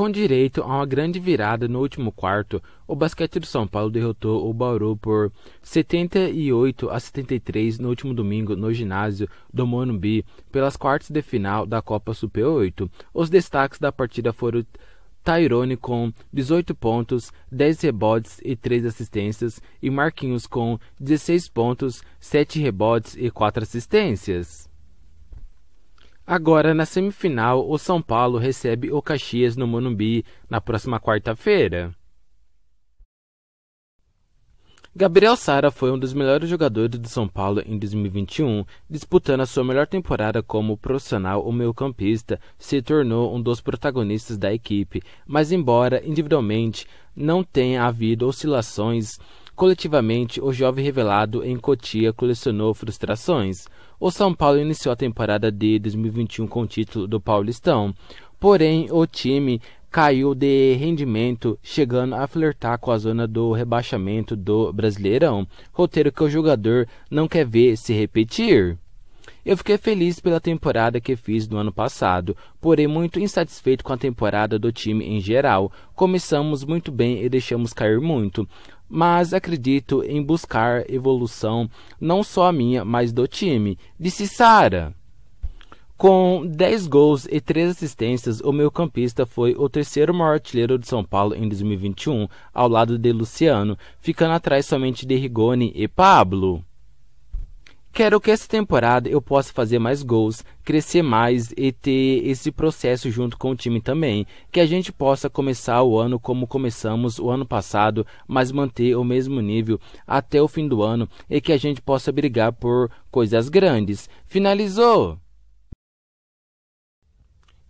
Com direito a uma grande virada no último quarto, o basquete do São Paulo derrotou o Bauru por 78 a 73 no último domingo no ginásio do Monumbi pelas quartas de final da Copa Super 8. Os destaques da partida foram Tyrone com 18 pontos, 10 rebotes e 3 assistências e Marquinhos com 16 pontos, 7 rebotes e 4 assistências. Agora, na semifinal, o São Paulo recebe o Caxias no Monumbi na próxima quarta-feira. Gabriel Sara foi um dos melhores jogadores do São Paulo em 2021, disputando a sua melhor temporada como profissional ou meio-campista, se tornou um dos protagonistas da equipe, mas embora individualmente não tenha havido oscilações Coletivamente, o jovem revelado em Cotia colecionou frustrações. O São Paulo iniciou a temporada de 2021 com o título do Paulistão, porém o time caiu de rendimento, chegando a flertar com a zona do rebaixamento do Brasileirão, roteiro que o jogador não quer ver se repetir. Eu fiquei feliz pela temporada que fiz no ano passado, porém muito insatisfeito com a temporada do time em geral. Começamos muito bem e deixamos cair muito. Mas acredito em buscar evolução, não só minha, mas do time, disse Sara. Com 10 gols e 3 assistências, o meu campista foi o terceiro maior artilheiro de São Paulo em 2021, ao lado de Luciano, ficando atrás somente de Rigoni e Pablo. Quero que essa temporada eu possa fazer mais gols, crescer mais e ter esse processo junto com o time também. Que a gente possa começar o ano como começamos o ano passado, mas manter o mesmo nível até o fim do ano e que a gente possa brigar por coisas grandes. Finalizou!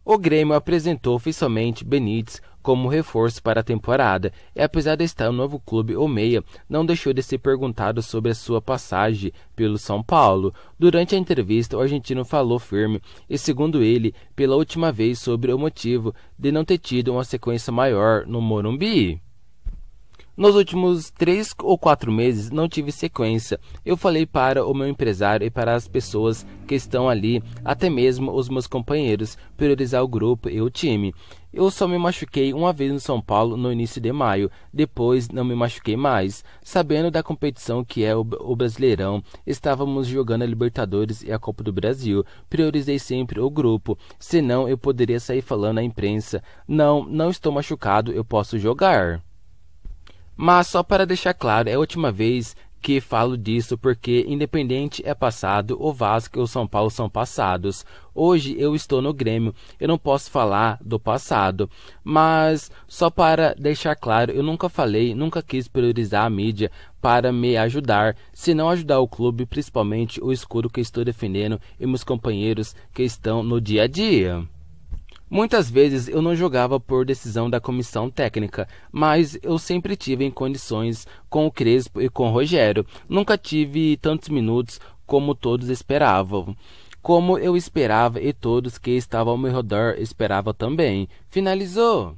O Grêmio apresentou oficialmente Benítez como reforço para a temporada, e apesar de estar no novo clube, o meia não deixou de ser perguntado sobre a sua passagem pelo São Paulo. Durante a entrevista, o argentino falou firme e, segundo ele, pela última vez sobre o motivo de não ter tido uma sequência maior no Morumbi. Nos últimos três ou quatro meses não tive sequência. Eu falei para o meu empresário e para as pessoas que estão ali, até mesmo os meus companheiros, priorizar o grupo e o time. Eu só me machuquei uma vez no São Paulo no início de maio, depois não me machuquei mais. Sabendo da competição que é o Brasileirão, estávamos jogando a Libertadores e a Copa do Brasil. Priorizei sempre o grupo, senão eu poderia sair falando à imprensa: não, não estou machucado, eu posso jogar. Mas só para deixar claro, é a última vez que falo disso porque independente é passado, o Vasco e o São Paulo são passados. Hoje eu estou no Grêmio, eu não posso falar do passado, mas só para deixar claro, eu nunca falei, nunca quis priorizar a mídia para me ajudar, se não ajudar o clube, principalmente o escuro que estou defendendo e meus companheiros que estão no dia a dia. Muitas vezes eu não jogava por decisão da comissão técnica, mas eu sempre tive em condições com o Crespo e com o Rogério. Nunca tive tantos minutos como todos esperavam. Como eu esperava e todos que estavam ao meu redor esperavam também. Finalizou!